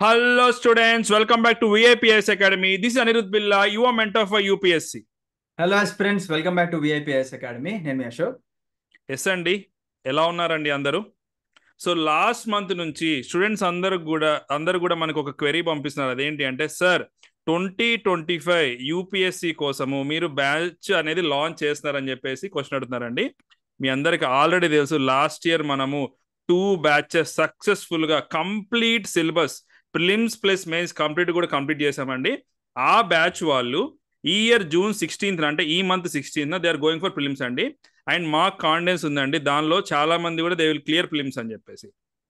Hello students welcome back to VIPS academy this Anirudh Billa యువ mentor for UPSC hello friends welcome back to VIPS academy నేను Ashok S అండి ఎలా ఉన్నారండి అందరూ so last month నుంచి students అందరు కూడా అందరూ కూడా మనకు ఒక క్వెరీ పంపిస్తున్నారు అదేంటి అంటే sir twenty twenty five UPSC కోసము మీరు బ్యాచ్ అనేది లాంచ్ చేస్తున్నారని చెప్పేసి క్వశ్చన్ అడుగుతున్నారండి మీ అందరికి ఆల్రెడీ తెలుసు లాస్ట్ ఇయర్ మనము టూ బ్యాచెస్ సక్సెస్ఫుల్గా complete syllabus prelims plus mains complete కూడా కంప్లీట్ చేశామండి ఆ బ్యాచ్ వాళ్ళు ఈ ఇయర్ జూన్ సిక్స్టీన్త్ అంటే ఈ month sixteenth they are going for films అండి అండ్ మా కాన్ఫిడెన్స్ ఉందండి దానిలో చాలా మంది కూడా దే విల్ క్లియర్ ఫిలిమ్స్ అని చెప్పేసి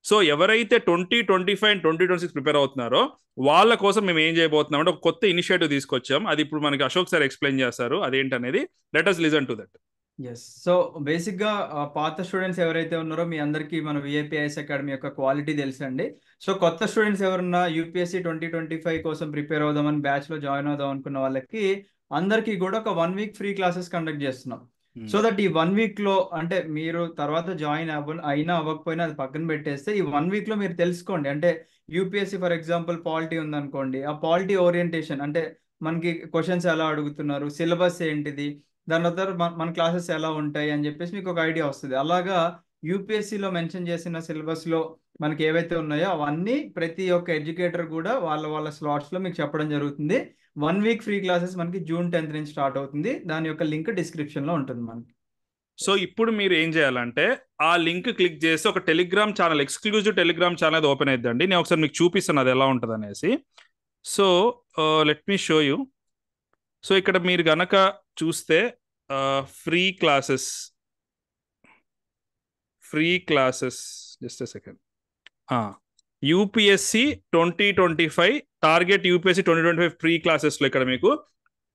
సో ఎవరైతే twenty twenty five and twenty twenty six prepare అవుతున్నారో వాళ్ళ కోసం మేము ఏం చేయబోతున్నాం అంటే ఒక కొత్త ఇనిషియేటివ్ తీసుకొచ్చాం అది ఇప్పుడు మనకి అశోక్ సార్ ఎక్స్ప్లెయిన్ చేస్తారు అదేంటనేది let listen to that yes so బేసిక్గా పాత స్టూడెంట్స్ ఎవరైతే ఉన్నారో మీ అందరికీ మన విఏపిఐఎస్ అకాడమీ యొక్క క్వాలిటీ తెలుసండి సో కొత్త స్టూడెంట్స్ ఎవరున్నా యూపీఎస్సీ ట్వంటీ ట్వంటీ ఫైవ్ కోసం ప్రిపేర్ అవుదామని బ్యాచ్లో జాయిన్ అవుదాం అనుకున్న వాళ్ళకి అందరికీ కూడా ఒక one week free classes conduct చేస్తున్నాం సో hmm. దట్ ఈ వన్ వీక్ లో అంటే మీరు తర్వాత జాయిన్ అవ్వ అయినా అవ్వకపోయినా అది పక్కన పెట్టేస్తే ఈ వన్ వీక్ లో మీరు తెలుసుకోండి అంటే యూపీఎస్సీ ఫర్ ఎగ్జాంపుల్ పాలిటీ ఉందనుకోండి ఆ పాలిటీ ఓరియంటేషన్ అంటే మనకి క్వశ్చన్స్ ఎలా అడుగుతున్నారు సిలబస్ ఏంటిది దాని తర్వాత మన క్లాసెస్ ఎలా ఉంటాయి అని చెప్పేసి మీకు ఒక ఐడియా వస్తుంది అలాగా యూపీఎస్సీలో మెన్షన్ చేసిన సిలబస్లో మనకి ఏవైతే ఉన్నాయో అవన్నీ ప్రతి ఒక్క ఎడ్యుకేటర్ కూడా వాళ్ళ వాళ్ళ స్లాట్స్లో మీకు చెప్పడం జరుగుతుంది వన్ వీక్ ఫ్రీ క్లాసెస్ మనకి జూన్ టెన్త్ నుంచి స్టార్ట్ అవుతుంది దాని యొక్క లింక్ డిస్క్రిప్షన్లో ఉంటుంది మనకి సో ఇప్పుడు మీరు ఏం చేయాలంటే ఆ లింక్ క్లిక్ చేసి ఒక Telegram channel exclusive Telegram channel open అయిద్దండి నేను ఒకసారి మీకు చూపిస్తాను అది ఎలా ఉంటుంది అనేసి so let me show you so ఇక్కడ మీరు గనక చూస్తే free classes free classes just second UPSC twenty twenty five target UPSC twenty twenty five free క్లాసెస్లో ఇక్కడ మీకు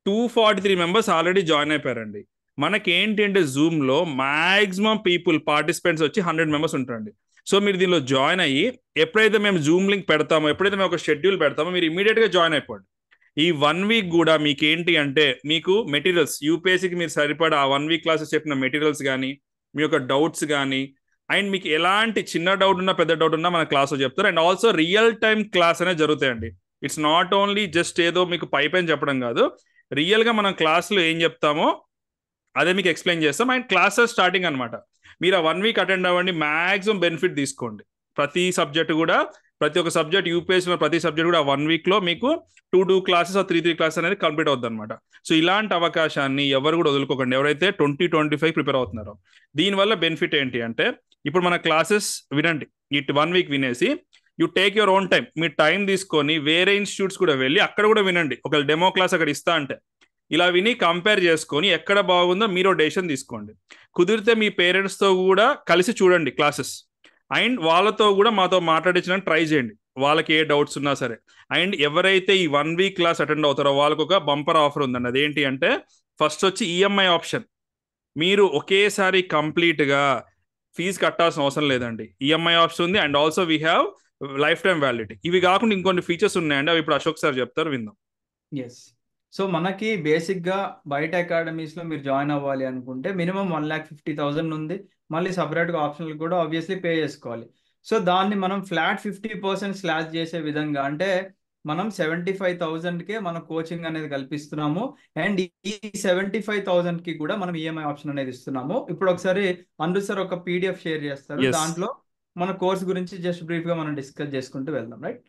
two forty three members already join అయిపోయారండి మనకి ఏంటి అంటే జూమ్లో మ్యాక్సిమం పీపుల్ పార్టిసిపెంట్స్ వచ్చి హండ్రెడ్ మెంబర్స్ ఉంటారండి సో మీరు దీనిలో జాయిన్ అయ్యి ఎప్పుడైతే మేము జూమ్ లింక్ పెడతామో ఎప్పుడైతే మేము ఒక షెడ్యూల్ పెడతామో మీరు ఇమీడియట్గా జాయిన్ అయిపోండి ఈ వన్ వీక్ కూడా మీకు ఏంటి అంటే మీకు మెటీరియల్స్ యూపీఎస్సీకి మీరు సరిపడా ఆ వన్ వీక్ క్లాసెస్ చెప్పిన మెటీరియల్స్ కానీ మీ యొక్క డౌట్స్ కానీ అండ్ మీకు ఎలాంటి చిన్న డౌట్ ఉన్నా పెద్ద డౌట్ ఉన్నా మన క్లాస్లో చెప్తారు and also real time class అనేది జరుగుతాయండి ఇట్స్ నాట్ ఓన్లీ జస్ట్ ఏదో మీకు పైపైన చెప్పడం కాదు రియల్గా మనం క్లాస్లో ఏం చెప్తామో అదే మీకు ఎక్స్ప్లెయిన్ చేస్తాం అండ్ క్లాసెస్ స్టార్టింగ్ అనమాట మీరు ఆ వన్ వీక్ అటెండ్ అవ్వండి మ్యాక్సిమం బెనిఫిట్ తీసుకోండి ప్రతి సబ్జెక్ట్ కూడా ప్రతి ఒక్క సబ్జెక్ట్ యూపీఎస్సీ ప్రతి సబ్జెక్ట్ కూడా వన్ వీక్ లో మీకు two two classes three three classes అనేది కంప్లీట్ అవుతుంది అనమాట సో ఇలాంటి అవకాశాన్ని ఎవరు కూడా వదులుకోకండి ఎవరైతే ట్వంటీ ట్వంటీ ఫైవ్ ప్రిపేర్ అవుతున్నారో దీనివల్ల బెనిఫిట్ ఏంటి అంటే ఇప్పుడు మన క్లాసెస్ వినండి ఇట్ వన్ వీక్ వినేసి you take your own time మీ టైం తీసుకొని వేరే ఇన్స్టిట్యూట్స్ కూడా వెళ్ళి అక్కడ కూడా వినండి ఒకవేళ డెమో క్లాస్ అక్కడ ఇస్తా అంటే ఇలా విని కంపేర్ చేసుకొని ఎక్కడ బాగుందో మీరు డెసిషన్ తీసుకోండి కుదిరితే మీ పేరెంట్స్తో కూడా కలిసి చూడండి క్లాసెస్ అండ్ వాళ్ళతో కూడా మాతో మాట్లాడించడానికి ట్రై చేయండి వాళ్ళకి ఏ డౌట్స్ ఉన్నా సరే అండ్ ఎవరైతే ఈ వన్ వీక్ క్లాస్ అటెండ్ అవుతారో వాళ్ళకు ఒక బంపర్ ఆఫర్ ఉందండి అదేంటి అంటే ఫస్ట్ వచ్చి ఈఎంఐ ఆప్షన్ మీరు ఒకేసారి కంప్లీట్గా ఫీజు కట్టాల్సిన అవసరం లేదండి ఈఎంఐ ఆప్షన్ ఉంది and also we have life time validity ఇవి కాకుండా ఇంకొన్ని ఫీచర్స్ ఉన్నాయండి అవి ఇప్పుడు అశోక్ సార్ చెప్తారు విందాం ఎస్ సో మనకి బేసిక్గా బయట అకాడమీస్లో మీరు జాయిన్ అవ్వాలి అనుకుంటే minimum one lakh fifty thousand ఉంది మళ్ళీ సపరేట్గా ఆప్షన్ కూడా ఆబ్వియస్లీ పే చేసుకోవాలి సో దాన్ని మనం ఫ్లాట్ ఫిఫ్టీ పర్సెంట్ స్లాష్ చేసే విధంగా అంటే మనం సెవెంటీ ఫైవ్ థౌజండ్కే మనం కోచింగ్ అనేది కల్పిస్తున్నాము అండ్ ఈ సెవెంటీ ఫైవ్ థౌజండ్కి కూడా మనం ఈఎంఐ e ఆప్షన్ అనేది ఇస్తున్నాము ఇప్పుడు ఒకసారి అందు సార్ ఒక పీడిఎఫ్ షేర్ చేస్తారు దాంట్లో మన కోర్స్ గురించి జస్ట్ బ్రీఫ్గా మనం డిస్కస్ చేసుకుంటూ వెళ్దాం రైట్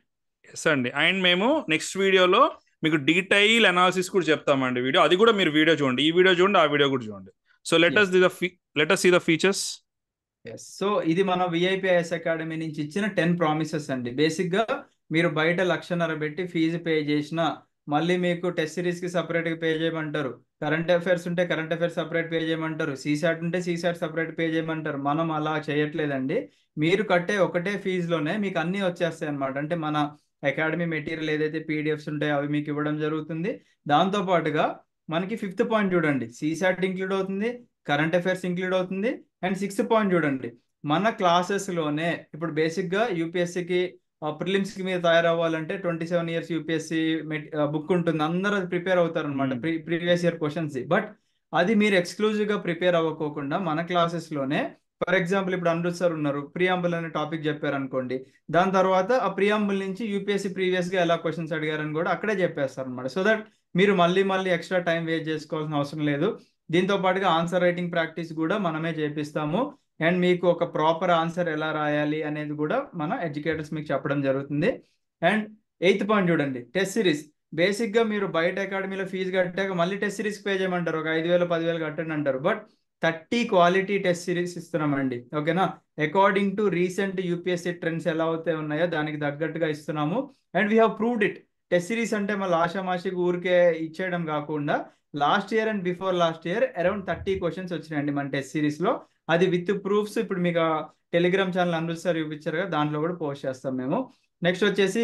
ఎస్ అండి అండ్ మేము నెక్స్ట్ వీడియోలో మీకు డీటెయిల్ అనాలిసిస్ కూడా చెప్తామండి వీడియో అది కూడా మీరు వీడియో చూడండి ఈ వీడియో చూడండి ఆ వీడియో కూడా చూడండి so letters us the let us see the features so ఇది మన విఐపిఎస్ అకాడమీ నుంచి ఇచ్చిన టెన్ ప్రామిసెస్ అండి బేసిక్ గా మీరు బయట లక్షన్నర పెట్టి ఫీజు పే చేసిన మళ్ళీ మీకు టెస్ట్ సిరీస్ కి సపరేట్ గా పే చేయమంటారు కరెంట్ అఫైర్స్ ఉంటే కరెంట్ అఫైర్స్ సపరేట్ పే చేయమంటారు సీసాట్ ఉంటే సీసాట్ సపరేట్ పే చేయమంటారు మనం అలా చేయట్లేదండి మీరు కట్టే ఒకటే ఫీజులోనే మీకు అన్నీ వచ్చేస్తాయి అనమాట అంటే మన అకాడమీ మెటీరియల్ ఏదైతే పీడిఎఫ్స్ ఉంటాయో అవి మీకు ఇవ్వడం జరుగుతుంది దాంతో పాటుగా మనకి ఫిఫ్త్ పాయింట్ చూడండి సీసాట్ ఇంక్లూడ్ అవుతుంది కరెంట్ అఫైర్స్ ఇంక్లూడ్ అవుతుంది అండ్ సిక్స్త్ పాయింట్ చూడండి మన క్లాసెస్లోనే ఇప్పుడు బేసిక్గా యూపీఎస్సికి ప్రిలిమ్స్కి మీద తయారవ్వాలంటే twenty seven years UPSC book ఉంటుంది అందరూ అది ప్రిపేర్ అవుతారు అనమాట pre previous year questions but అది మీరు ఎక్స్క్లూజివ్గా ప్రిపేర్ అవ్వకోకుండా మన క్లాసెస్లోనే ఫర్ ఎగ్జాంపుల్ ఇప్పుడు అమృత్ సార్ ఉన్నారు ప్రియాంబుల్ అనే టాపిక్ చెప్పారు అనుకోండి దాని తర్వాత ఆ ప్రియాంబుల్ నుంచి యూపీఎస్సీ ప్రీవియస్గా ఎలా క్వశ్చన్స్ అడిగారని కూడా అక్కడే చెప్పేస్తారు అనమాట సో దట్ మీరు మళ్ళీ మళ్ళీ ఎక్స్ట్రా టైం వేస్ట్ చేసుకోవాల్సిన అవసరం లేదు దీంతో పాటుగా ఆన్సర్ రైటింగ్ ప్రాక్టీస్ కూడా మనమే చేపిస్తాము అండ్ మీకు ఒక ప్రాపర్ ఆన్సర్ ఎలా రాయాలి అనేది కూడా మన ఎడ్యుకేటర్స్ మీకు చెప్పడం జరుగుతుంది అండ్ ఎయిత్ పాయింట్ చూడండి టెస్ట్ సిరీస్ బేసిక్గా మీరు బయట అకాడమీలో ఫీజు కట్టాక మళ్ళీ టెస్ట్ సిరీస్ పే చేయమంటారు ఒక ఐదు వేలు పదివేలు కట్టండి అంటారు but thirty quality test series ఇస్తున్నామండి ఓకేనా according to recent UPSC trends ఎలా అవుతాయి ఉన్నాయో దానికి తగ్గట్టుగా ఇస్తున్నాము and we have proved it test series అంటే మళ్ళీ ఆషామాషికి ఊరికే ఇచ్చేయడం కాకుండా last year and before last year around thirty questions వచ్చినాయండి మన టెస్ట్ సిరీస్లో అది విత్ ప్రూఫ్స్ ఇప్పుడు మీకు టెలిగ్రామ్ ఛానల్ అమృత్సర్ సార్ చూపించారు కదా దాంట్లో కూడా పోస్ట్ చేస్తాం మేము నెక్స్ట్ వచ్చేసి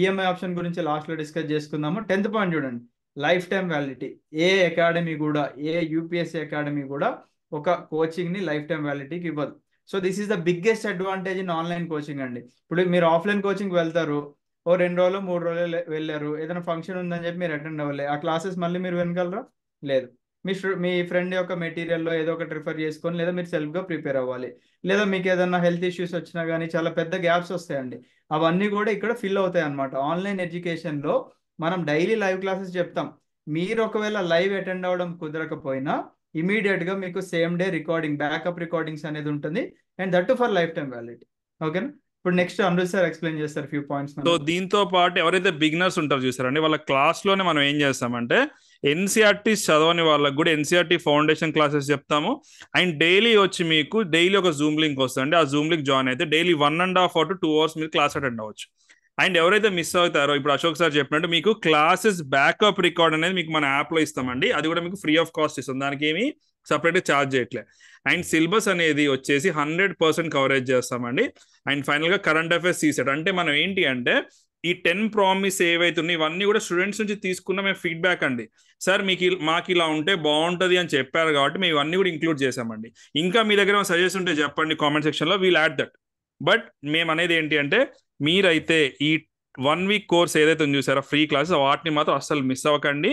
ఈఎంఐ ఆప్షన్ గురించి లాస్ట్లో డిస్కస్ చేసుకుందాము టెన్త్ పాయింట్ చూడండి లైఫ్ టైం వ్యాలిడిటీ ఏ అకాడమీ కూడా ఏ యూపీఎస్సీ అకాడమీ కూడా ఒక కోచింగ్ని లైఫ్ టైం వ్యాలిటీకి ఇవ్వదు so this is the biggest advantage in online coaching అండి ఇప్పుడు మీరు ఆఫ్లైన్ కోచింగ్ వెళ్తారు ఓ రెండు రోజులు మూడు రోజులు వెళ్ళారు ఏదైనా ఫంక్షన్ ఉందని చెప్పి మీరు అటెండ్ అవ్వలే ఆ క్లాసెస్ మళ్ళీ మీరు వినగలరా లేదు మీ మీ ఫ్రెండ్ యొక్క మెటీరియల్లో ఏదో ఒకటి రిఫర్ చేసుకొని లేదా మీరు సెల్ఫ్గా ప్రిపేర్ అవ్వాలి లేదా మీకు ఏదైనా హెల్త్ ఇష్యూస్ వచ్చినా కానీ చాలా పెద్ద గ్యాప్స్ వస్తాయండి అవన్నీ కూడా ఇక్కడ ఫిల్ అవుతాయి అనమాట ఆన్లైన్ ఎడ్యుకేషన్లో మనం డైలీ లైవ్ క్లాసెస్ చెప్తాం మీరు ఒకవేళ లైవ్ అటెండ్ అవ్వడం కుదరకపోయినా ఇమీడియట్గా మీకు same day recording backup recordings అనేది ఉంటుంది and that for life time validity ఓకేనా ఇప్పుడు నెక్స్ట్ అమృత్ సార్ ఎక్స్ప్లెయిన్ చేస్తారు ఫ్యూ పాయింట్స్ సో దీంతో పాటు ఎవరైతే బిగినర్స్ ఉంటారో చూసారండి వాళ్ళ క్లాస్ లోనే మనం ఏం చేస్తామంటే ఎన్సీఆర్టీ e చదవని వాళ్ళకి కూడా ఎన్సీఆర్టీ ఫౌండేషన్ క్లాసెస్ చెప్తాము అండ్ డైలీ వచ్చి మీకు డైలీ ఒక జూమ్ లింక్ వస్తుంది ఆ జూమ్ లింక్ జాయిన్ అయితే daily one and half hour to two hours మీరు క్లాస్ అటెండ్ అవ్వచ్చు అండ్ ఎవరైతే మిస్ అవుతారో ఇప్పుడు అశోక్ సార్ చెప్పినట్టు మీకు క్లాసెస్ బ్యాకప్ రికార్డ్ అనేది మీకు మన యాప్లో ఇస్తామండి అది కూడా మీకు ఫ్రీ ఆఫ్ కాస్ట్ ఇస్తుంది దానికి ఏమి సపరేట్గా ఛార్జ్ చేయట్లే అండ్ సిలబస్ అనేది వచ్చేసి హండ్రెడ్ పర్సెంట్ కవరేజ్ చేస్తామండి అండ్ ఫైనల్గా కరెంట్ అఫేర్స్ తీసాడు అంటే మనం ఏంటి అంటే ఈ టెన్ ప్రామిస్ ఉన్నాయి ఇవన్నీ కూడా స్టూడెంట్స్ నుంచి తీసుకున్న మేము ఫీడ్బ్యాక్ అండి సార్ మీకు మాకు ఇలా ఉంటే బాగుంటుంది అని చెప్పారు కాబట్టి మేము ఇవన్నీ కూడా ఇంక్లూడ్ చేసామండి ఇంకా మీ దగ్గర సజెస్ట్ ఉంటే చెప్పండి కామెంట్ సెక్షన్లో వీల్ యాడ్ దట్ బట్ మేము అనేది ఏంటి అంటే మీరైతే ఈ వన్ వీక్ కోర్స్ ఏదైతే ఉంది చూసారో ఫ్రీ క్లాసెస్ వాటిని మాత్రం అస్సలు మిస్ అవ్వకండి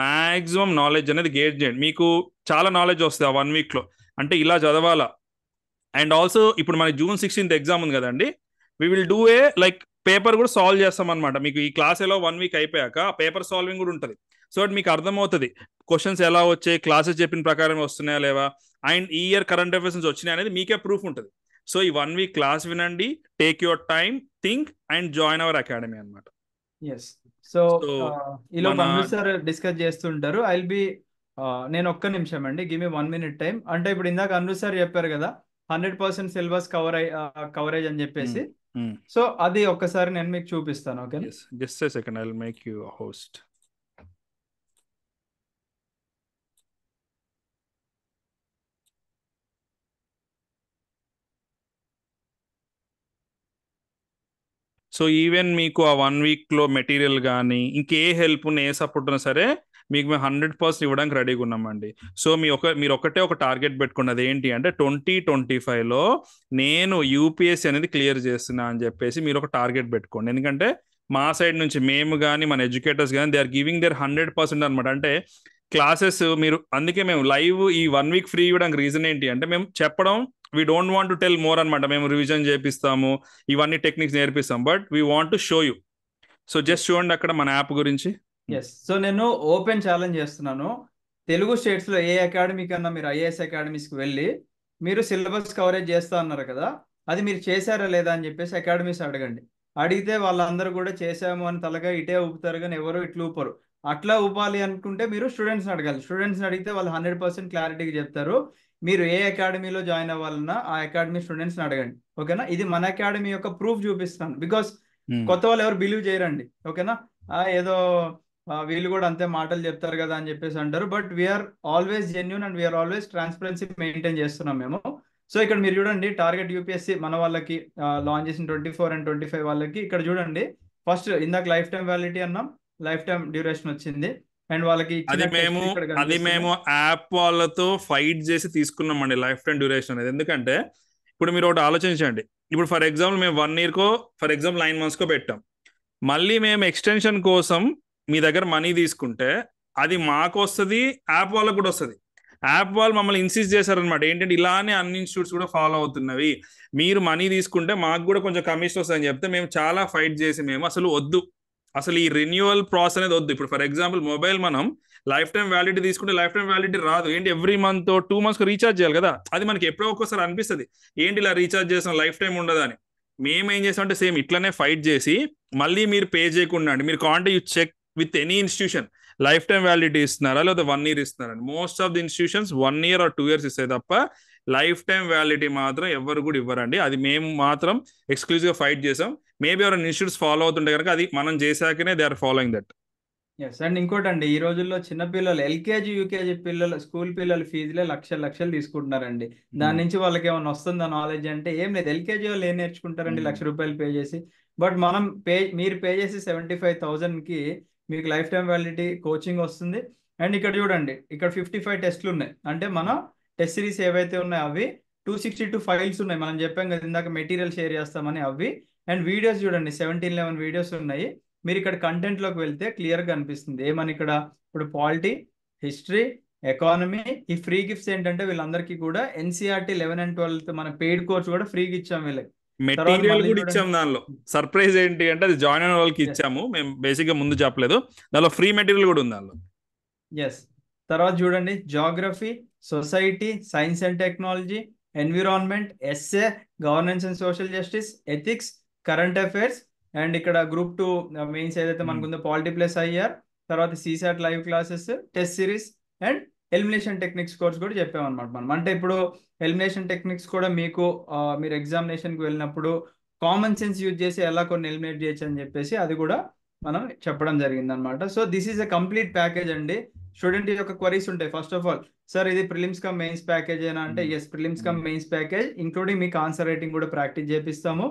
మాక్సిమం నాలెడ్జ్ అనేది గేట్ చేయండి మీకు చాలా నాలెడ్జ్ వస్తుంది ఆ వన్ వీక్లో అంటే ఇలా చదవాలా అండ్ ఆల్సో ఇప్పుడు మన జూన్ సిక్స్టీన్త్ ఎగ్జామ్ ఉంది కదండి we will do a like paper కూడా సాల్వ్ చేస్తాం అనమాట మీకు ఈ క్లాస్ ఎలా వన్ వీక్ అయిపోయాక పేపర్ సాల్వింగ్ కూడా ఉంటుంది సో మీకు అర్థమవుతుంది క్వశ్చన్స్ ఎలా వచ్చాయి క్లాసెస్ చెప్పిన ప్రకారం వస్తున్నాయా లేవా అండ్ ఈ ఇయర్ కరెంట్ అఫేర్స్ నుంచి వచ్చినాయి అనేది మీకే ప్రూఫ్ ఉంటుంది సో ఈ వన్ వీక్ క్లాస్ వినండి take your time think and join our academy అనమాట ఎస్ సో ఇలా మమ్మీ సార్ డిస్కస్ చేస్తుంటారు ఐ బి నేను ఒక్క నిమిషం అండి give me one minute time అంటే ఇప్పుడు ఇందాక అన్ను సార్ చెప్పారు కదా hundred percent syllabus cover coverage అని చెప్పేసి hmm. Hmm. సో అది ఒక్కసారి నేను మీకు చూపిస్తాను okay just second I make you host so even మీకు ఆ వన్ వీక్లో మెటీరియల్ కానీ ఇంకే హెల్ప్ ఏ సపోర్ట్ ఉన్నా సరే మీకు మేము హండ్రెడ్ పర్సెంట్ ఇవ్వడానికి రెడీగా ఉన్నామండి సో మీ ఒక మీరు ఒకటే ఒక టార్గెట్ పెట్టుకున్నది ఏంటి అంటే ట్వంటీ ట్వంటీ ఫైవ్లో నేను యూపీఎస్సీ అనేది క్లియర్ చేస్తున్నా అని చెప్పేసి మీరు ఒక టార్గెట్ పెట్టుకోండి ఎందుకంటే మా సైడ్ నుంచి మేము కానీ మన ఎడ్యుకేటర్స్ కానీ they are giving their hundred percent అనమాట అంటే క్లాసెస్ మీరు అందుకే మేము లైవ్ ఈ వన్ వీక్ ఫ్రీ ఇవ్వడానికి రీజన్ ఏంటి అంటే మేము చెప్పడం we don't want to tell more అనమాట మేము రివిజన్ చేపిస్తాము ఇవన్నీ టెక్నిక్స్ నేర్పిస్తాం but we want to show you so just చూడండి అక్కడ మన యాప్ గురించి ఎస్ సో నేను ఓపెన్ ఛాలెంజ్ చేస్తున్నాను తెలుగు స్టేట్స్ లో ఏ అకాడమీ కన్నా మీరు ఐఏఎస్ అకాడమీస్ కి వెళ్ళి మీరు సిలబస్ కవరేజ్ చేస్తా అన్నారు కదా అది మీరు చేశారా లేదా అని చెప్పేసి అకాడమీస్ అడగండి అడిగితే వాళ్ళందరూ కూడా చేసాము అని తలగా ఇటే ఊపుతారు కానీ ఎవరు ఇట్లు ఊపరు అట్లా ఇవ్వాలి అనుకుంటే మీరు స్టూడెంట్స్ అడగాలి స్టూడెంట్స్ అడిగితే వాళ్ళు హండ్రెడ్ పర్సెంట్ క్లారిటీగా చెప్తారు మీరు ఏ అకాడమీలో జాయిన్ అవ్వాలన్నా ఆ అకాడమీ స్టూడెంట్స్ అడగండి ఓకేనా ఇది మన అకాడమీ యొక్క ప్రూఫ్ చూపిస్తాను బికాస్ hmm. కొత్త వాళ్ళు ఎవరు బిలీవ్ చేయరండి ఓకేనా ఏదో వీళ్ళు కూడా అంతే మాటలు చెప్తారు కదా అని చెప్పేసి అంటారు but we are always genuine and we are always transparency maintain చేస్తున్నాం మేము సో ఇక్కడ మీరు చూడండి టార్గెట్ యూపీఎస్సీ మన వాళ్ళకి లాంచ్ చేసిన twenty four and twenty five వాళ్ళకి ఇక్కడ చూడండి ఫస్ట్ ఇందాక లైఫ్ టైం వ్యాలిటీ అన్నాం లైఫ్ టైం డ్యూరేషన్ వచ్చింది అండ్ వాళ్ళకి అది మేము అది మేము యాప్ వాళ్ళతో ఫైట్ చేసి తీసుకున్నాం అండి లైఫ్ టైం డ్యూరేషన్ అనేది ఎందుకంటే ఇప్పుడు మీరు ఒకటి ఆలోచించండి ఇప్పుడు ఫర్ ఎగ్జాంపుల్ మేము వన్ ఇయర్కో ఫర్ ఎగ్జాంపుల్ నైన్ మంత్స్కో పెట్టాం మళ్ళీ మేము ఎక్స్టెన్షన్ కోసం మీ దగ్గర మనీ తీసుకుంటే అది మాకు వస్తుంది యాప్ వాళ్ళకు కూడా వస్తుంది యాప్ వాళ్ళు మమ్మల్ని ఇన్సిస్ట్ చేశారనమాట ఏంటంటే ఇలానే అన్ని ఇన్స్టిట్యూట్స్ కూడా ఫాలో అవుతున్నవి మీరు మనీ తీసుకుంటే మాకు కూడా కొంచెం కమిషన్ వస్తుందని చెప్తే మేము చాలా ఫైట్ చేసి మేము అసలు వద్దు అసలు ఈ రిన్యూవల్ ప్రాసెస్ అనేది వద్దు ఇప్పుడు ఫర్ ఎగ్జాంపుల్ మొబైల్ మనం లైఫ్ టైం వ్యాలిడిటీ తీసుకుంటే లైఫ్ టైం వ్యాలిడిటీ రాదు ఏంటి every month two months recharge చేయాలి కదా అది మనకి ఎప్పుడో ఒక్కోసారి అనిపిస్తుంది ఏంటి ఇలా రీఛార్జ్ చేసిన లైఫ్ టైం ఉండదని మేము ఏం చేస్తామంటే సేమ్ ఇట్లానే ఫైట్ చేసి మళ్ళీ మీరు పే చేయకుండా అండి మీరు can't you check with any institution life time validity ఇస్తున్నారా లేదా వన్ ఇయర్ ఇస్తున్నారా most of the institutions one year or two years ఇస్తాయి తప్ప లైఫ్ టైం వ్యాలిడిటీ మాత్రం ఎవరు కూడా ఇవ్వరండి అది మేము మాత్రం ఎక్స్క్లూజివ్గా ఫైట్ చేసాం మేబీ ఎవరైనా ఇన్స్టిట్యూట్స్ ఫాలో అవుతుంటే కనుక అది మనం చేశాకనే they are following that yes and ఇంకోటి అండి ఈ రోజుల్లో చిన్న పిల్లలు ఎల్కేజీ యూకేజీ పిల్లలు స్కూల్ పిల్లల ఫీజులే లక్షల లక్షలు తీసుకుంటున్నారండి hmm. దాని నుంచి వాళ్ళకి ఏమైనా వస్తుందా నాలెడ్జ్ అంటే ఏం లేదు ఎల్కేజీ వాళ్ళు ఏం నేర్చుకుంటారండి hmm. లక్ష రూపాయలు పే చేసి బట్ మనం పే మీరు పే చేసి సెవెంటీ ఫైవ్ థౌజండ్కి మీకు లైఫ్ టైం వ్యాలిడిటీ కోచింగ్ వస్తుంది అండ్ ఇక్కడ చూడండి ఇక్కడ ఫిఫ్టీ ఫైవ్ టెస్ట్లు ఉన్నాయి అంటే మనం టెస్ట్ సిరీస్ ఏవైతే ఉన్నాయో అవి టూ సిక్స్టీ టూ ఫైల్స్ ఉన్నాయి మనం చెప్పాం కదా ఇందాక మెటీరియల్ షేర్ చేస్తామని అవి అండ్ వీడియోస్ చూడండి సెవెంటీన్ లెవెన్ వీడియోస్ ఉన్నాయి మీరు ఇక్కడ కంటెంట్లోకి వెళ్తే క్లియర్గా కనిపిస్తుంది ఏమని ఇక్కడ ఇప్పుడు పాలిటీ హిస్టరీ ఎకానమీ ఈ ఫ్రీ గిఫ్ట్స్ ఏంటంటే వీళ్ళందరికీ కూడా ఎన్సీఆర్టీ లెవెన్ అండ్ ట్వెల్త్ మన పెయిడ్ కోర్స్ కూడా ఫ్రీగా ఇచ్చాం వీళ్ళకి మెటీరియల్ కూడా ఇచ్చాం దానిలో సర్ప్రైజ్ ఏంటి అంటే అది జాయిన్ అయిన వాళ్ళకి ఇచ్చాము మేము బేసిక్ గా ముందు చెప్పలేదు దానిలో ఫ్రీ మెటీరియల్ కూడా ఉంది దానిలో ఎస్ తర్వాత చూడండి geography society science and technology environment essay governance and social justice ethics current affairs and ఇక్కడ గ్రూప్ టూ మెయిన్స్ ఏదైతే hmm. మనకుందో పాలిటీ ప్లస్ ఐఆర్ తర్వాత CSAT live classes test series and elimination techniques course కూడా చెప్పామన్నమాట మనం అంటే ఇప్పుడు elimination techniques కూడా మీకు మీరు ఎగ్జామినేషన్కి వెళ్ళినప్పుడు కామన్ సెన్స్ యూజ్ చేసి ఎలా కొన్ని ఎలిమినేట్ చేయొచ్చు అని చెప్పేసి అది కూడా మనం చెప్పడం జరిగింది అనమాట so this is a complete package అండి స్టూడెంట్ యొక్క క్వరీస్ ఉంటాయి ఫస్ట్ ఆఫ్ ఆల్ సార్ ఇది ప్రిలిమ్స్ కమ్ మెయిన్స్ ప్యాకేజ్ ఏనా అంటే yes hmm. Prelims cum hmm. Mains package including మీకు ఆన్సర్ రైటింగ్ కూడా ప్రాక్టీస్ చేపిస్తాము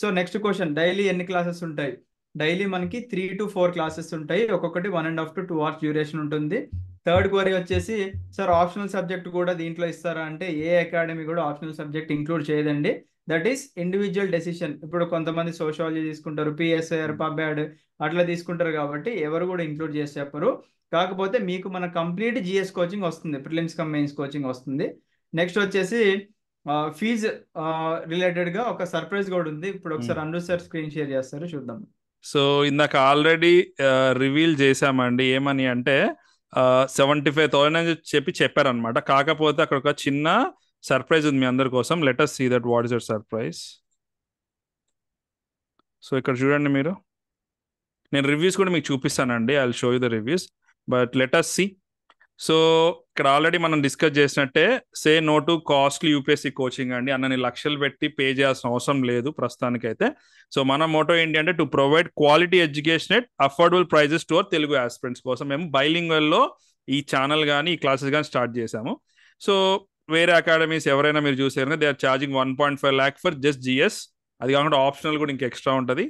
సో నెక్స్ట్ క్వశ్చన్ డైలీ ఎన్ని క్లాసెస్ ఉంటాయి డైలీ మనకి త్రీ టు ఫోర్ క్లాసెస్ ఉంటాయి ఒక్కొక్కటి one and half to two hours duration ఉంటుంది థర్డ్ క్వరీ వచ్చేసి సార్ ఆప్షనల్ సబ్జెక్ట్ కూడా దీంట్లో ఇస్తారా అంటే ఏ అకాడమీ కూడా ఆప్షనల్ సబ్జెక్ట్ ఇంక్లూడ్ చేయదండి దట్ ఈస్ ఇండివిజువల్ డెసిషన్ ఇప్పుడు కొంతమంది సోషాలజీ తీసుకుంటారు పిఎస్ఐఆర్ పబ్యాడ్ అట్లా తీసుకుంటారు కాబట్టి ఎవరు కూడా ఇంక్లూడ్ చేసి చెప్పరు కాకపోతే మీకు మన కంప్లీట్ జిఎస్ కోచింగ్ వస్తుంది ప్రిలిమ్స్ కమ్ మెయిన్స్ కోచింగ్ వస్తుంది నెక్స్ట్ వచ్చేసి ఫీజ్ రిలేటెడ్ గా ఒక సర్ప్రైజ్ కూడా ఉంది ఇప్పుడు ఒకసారి అను సార్ స్క్రీన్ షేర్ చేస్తారు చూద్దాం సో ఇందాక ఆల్రెడీ రివీల్ చేశామండి ఏమని అంటే సెవెంటీ ఫైవ్ థౌసండ్ అని చెప్పి చెప్పారనమాట కాకపోతే అక్కడ ఒక చిన్న సర్ప్రైజ్ ఉంది మీ అందరి కోసం let's see that what is that surprise so ఇక్కడ చూడండి మీరు నేను రివ్యూస్ కూడా మీకు చూపిస్తానండి I show you the reviews but let's see so ఇక్కడ ఆల్రెడీ మనం డిస్కస్ చేసినట్టే say no to costly UPSC coaching అండి అన్నని లక్షలు పెట్టి పే చేయాల్సిన అవసరం లేదు ప్రస్తుతానికి అయితే సో మన మోటో ఏంటి అంటే to provide quality education at affordable prices to our Telugu aspirants కోసం మేము బైలింగ్వెల్లో ఈ ఛానల్ కానీ ఈ క్లాసెస్ కానీ స్టార్ట్ చేశాము సో వేరే అకాడమీస్ ఎవరైనా మీరు చూసారంటే they are charging one point five lakh for just GS అది కాకుండా ఆప్షనల్ కూడా ఇంకా ఎక్స్ట్రా ఉంటుంది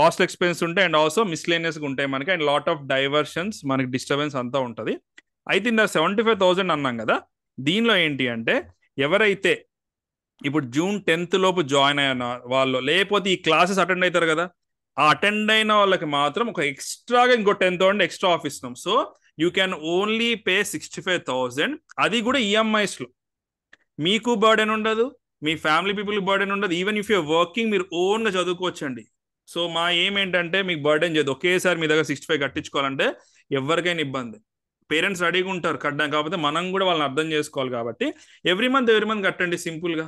హాస్టల్ ఎక్స్పెన్స్ ఉంటాయి అండ్ ఆల్సో మిస్లేనియస్గా ఉంటాయి మనకి అండ్ లాట్ ఆఫ్ డైవర్షన్స్ మనకి డిస్టర్బెన్స్ అంతా ఉంటుంది అయితే ఇందా సెవెంటీ ఫైవ్ థౌజండ్ అన్నాం కదా దీనిలో ఏంటి అంటే ఎవరైతే ఇప్పుడు జూన్ టెన్త్ లోపు జాయిన్ అయిన వాళ్ళు లేకపోతే ఈ క్లాసెస్ అటెండ్ అవుతారు కదా ఆ అటెండ్ అయిన వాళ్ళకి మాత్రం ఒక ఎక్స్ట్రాగా ఇంకో టెన్ థౌసండ్ ఎక్స్ట్రా ఆఫ్ ఇస్తున్నాం so you can only pay sixty five thousand అది కూడా ఈఎంఐస్లో e మీకు బర్డెన్ ఉండదు మీ ఫ్యామిలీ పీపుల్ బర్డెన్ ఉండదు ఈవెన్ ఇఫ్ యూ వర్కింగ్ మీరు ఓన్గా చదువుకోవచ్చండి సో మా ఏమేంటంటే ఏంటంటే మీకు బర్డెన్ చేయదు ఒకేసారి మీ దగ్గర సిక్స్టీ ఫైవ్ కట్టించుకోవాలంటే ఎవరికైనా ఇబ్బంది పేరెంట్స్ రెడీగా ఉంటారు కట్టడం కాకపోతే మనం కూడా వాళ్ళని అర్థం చేసుకోవాలి కాబట్టి ఎవ్రీ మంత్ ఎవ్రీ మంత్ కట్టండి సింపుల్గా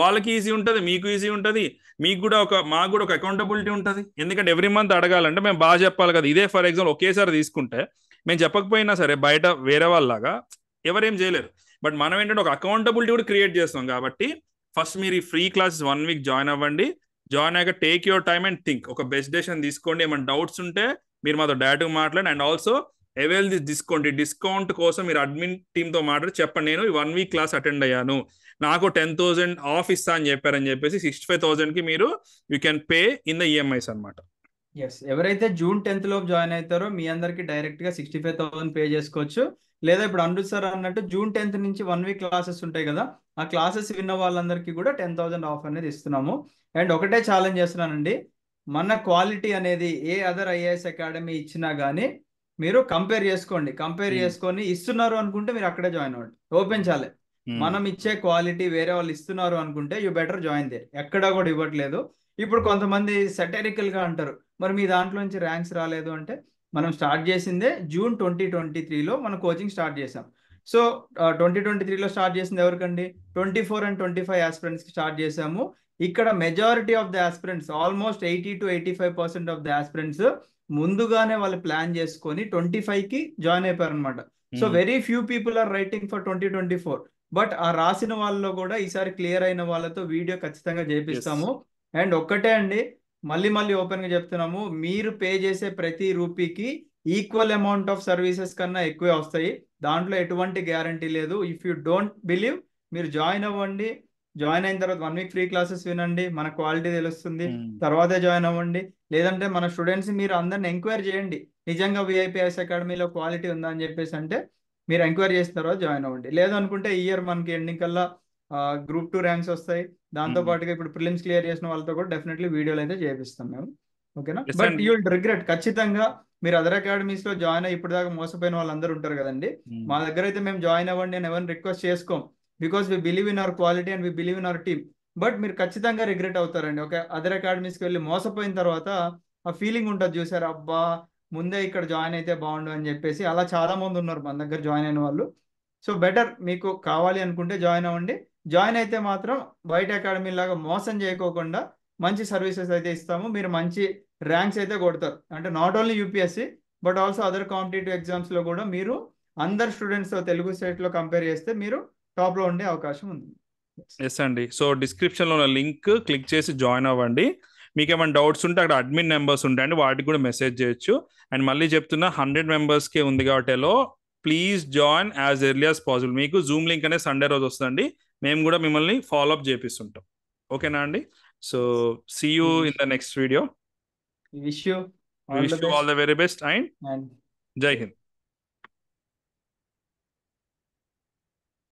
వాళ్ళకి ఈజీ ఉంటుంది మీకు ఈజీ ఉంటుంది మీకు కూడా ఒక మాకు కూడా ఒక అకౌంటబిలిటీ ఉంటుంది ఎందుకంటే ఎవ్రీ మంత్ అడగాలంటే మేము బాగా చెప్పాలి కదా ఇదే ఫర్ ఎగ్జాంపుల్ ఒకేసారి తీసుకుంటే మేము చెప్పకపోయినా సరే బయట వేరే వాళ్ళలాగా ఎవరేం చేయలేరు బట్ మనం ఏంటంటే ఒక అకౌంటబిలిటీ కూడా క్రియేట్ చేస్తాం కాబట్టి ఫస్ట్ మీరు ఈ free classes one week join అవ్వండి జాయిన్ అయ్యాక take your time and think ఒక బెస్ట్ డెసిషన్ తీసుకోండి ఏమైనా డౌట్స్ ఉంటే మీరు మాతో డైరెక్ట్గా మాట్లాడండి and also avail this discount discount కోసం మీరు అడ్మిన్ టీమ్తో మాట్లాడి చెప్పండి నేను వన్ వీక్ క్లాస్ అటెండ్ అయ్యాను నాకు టెన్ థౌసండ్ ఆఫ్ ఇస్తా అని చెప్పారని చెప్పేసి సిక్స్టీ ఫైవ్ థౌసండ్కి మీరు you can pay in the EMIs అనమాట ఎస్ ఎవరైతే జూన్ టెన్త్ లోపు జాయిన్ అవుతారో మీ అందరికి డైరెక్ట్ గా సిక్స్టీ ఫైవ్ థౌసండ్ పే చేసుకోవచ్చు లేదా ఇప్పుడు అండు సార్ అన్నట్టు జూన్ టెన్త్ నుంచి వన్ వీక్ క్లాసెస్ ఉంటాయి కదా ఆ క్లాసెస్ విన్న వాళ్ళందరికీ కూడా టెన్ థౌసండ్ ఆఫ్ అనేది ఇస్తున్నాము అండ్ ఒకటే ఛాలెంజ్ చేస్తున్నానండి మన క్వాలిటీ అనేది ఏ అదర్ ఐఏఎస్ అకాడమీ ఇచ్చినా కానీ మీరు కంపేర్ చేసుకోండి కంపేర్ hmm. చేసుకొని ఇస్తున్నారు అనుకుంటే మీరు అక్కడే జాయిన్ అవ్వండి ఓపెన్ hmm. చాలే hmm. మనం ఇచ్చే క్వాలిటీ వేరే వాళ్ళు ఇస్తున్నారు అనుకుంటే యూ బెటర్ జాయిన్ దేర్ ఎక్కడా కూడా ఇవ్వట్లేదు ఇప్పుడు కొంతమంది సెటరికల్ గా అంటారు మరి మీ దాంట్లో నుంచి ర్యాంక్స్ రాలేదు అంటే మనం స్టార్ట్ చేసిందే జూన్ ట్వంటీ ట్వంటీ త్రీలో మనం కోచింగ్ స్టార్ట్ చేసాం సో ట్వంటీ ట్వంటీ త్రీలో స్టార్ట్ చేసింది ఎవరికండి twenty four and twenty five ఆస్పిరెంట్స్కి స్టార్ట్ చేసాము ఇక్కడ majority of the aspirants almost eighty to eighty five percent of the aspirants ముందుగానే వాళ్ళు ప్లాన్ చేసుకొని ట్వంటీ ఫైవ్ కి జాయిన్ అయిపోయారు అనమాట so very few people are writing for twenty twenty four but ఆ రాసిన వాళ్ళలో కూడా ఈసారి క్లియర్ అయిన వాళ్ళతో వీడియో ఖచ్చితంగా చేపిస్తాము అండ్ ఒక్కటే అండి మళ్ళీ మళ్ళీ ఓపెన్ గా చెప్తున్నాము మీరు పే చేసే ప్రతి రూపీకి ఈక్వల్ అమౌంట్ ఆఫ్ సర్వీసెస్ కన్నా ఎక్కువే వస్తాయి దాంట్లో ఎటువంటి గ్యారంటీ లేదు ఇఫ్ యూ డోంట్ బిలీవ్ మీరు జాయిన్ అవ్వండి జాయిన్ అయిన తర్వాత వన్ వీక్ ఫ్రీ క్లాసెస్ వినండి మన క్వాలిటీ తెలుస్తుంది hmm. తర్వాతే జాయిన్ అవ్వండి లేదంటే మన స్టూడెంట్స్ మీరు అందరిని ఎంక్వైరీ చేయండి నిజంగా విఐపిఎస్ అకాడమీలో క్వాలిటీ ఉందా అని చెప్పేసి అంటే మీరు ఎంక్వైరీ చేసిన తర్వాత జాయిన్ అవ్వండి లేదనుకుంటే ఈ ఇయర్ మనకి ఎండింగ్ గ్రూప్ టూ ర్యాంక్స్ వస్తాయి దాంతో పాటుగా ఇప్పుడు ప్రిలిమ్స్ క్లియర్ చేసిన వాళ్ళతో కూడా డెఫినెట్లీ వీడియోలు అయితే చేపిస్తాం మేము ఓకేనా బట్ యూ విల్ రిగ్రెట్ ఖచ్చితంగా మీరు అదర్ అకాడమీస్ లో జాయిన్ అయ్యి ఇప్పుడు దాకా మోసపోయిన వాళ్ళందరూ ఉంటారు కదండి మా దగ్గర అయితే మేము జాయిన్ అవ్వండి అని ఎవరిని రిక్వెస్ట్ చేసుకోం because we believe in our quality and we believe in our team but మీరు ఖచ్చితంగా రిగ్రెట్ అవుతారండి ఒక అదర్ అకాడమీస్కి వెళ్ళి మోసపోయిన తర్వాత ఆ ఫీలింగ్ ఉంటుంది చూసారు అబ్బా ముందే ఇక్కడ జాయిన్ అయితే బాగుండు అని చెప్పేసి అలా చాలా మంది ఉన్నారు మన దగ్గర జాయిన్ అయిన వాళ్ళు సో బెటర్ మీకు కావాలి అనుకుంటే జాయిన్ అవ్వండి జాయిన్ అయితే మాత్రం బయట అకాడమీ లాగా మోసం చేయకోకుండా మంచి సర్వీసెస్ అయితే ఇస్తాము మీరు మంచి ర్యాంక్స్ అయితే కొడతారు అంటే not only UPSC but also other competitive లో కూడా మీరు అందరు స్టూడెంట్స్ తెలుగు స్టేట్లో కంపేర్ చేస్తే మీరు టాప్లో ఉండే అవకాశం ఉంది ఎస్ అండి సో డిస్క్రిప్షన్ లో ఉన్న లింక్ క్లిక్ చేసి జాయిన్ అవ్వండి మీకు ఏమైనా డౌట్స్ ఉంటే అక్కడ అడ్మిన్ నెంబర్స్ ఉంటాయండి వాటికి కూడా మెసేజ్ చేయొచ్చు అండ్ మళ్ళీ చెప్తున్నా హండ్రెడ్ మెంబర్స్ కి ఉంది కాబట్టి please join as early as possible మీకు జూమ్ లింక్ అనే సండే రోజు వస్తుందండి మేము కూడా మిమ్మల్ని ఫాలో అప్ చేపిస్తుంటాం ఓకేనా అండి so see you in the next video wish you all the very best and జై హింద్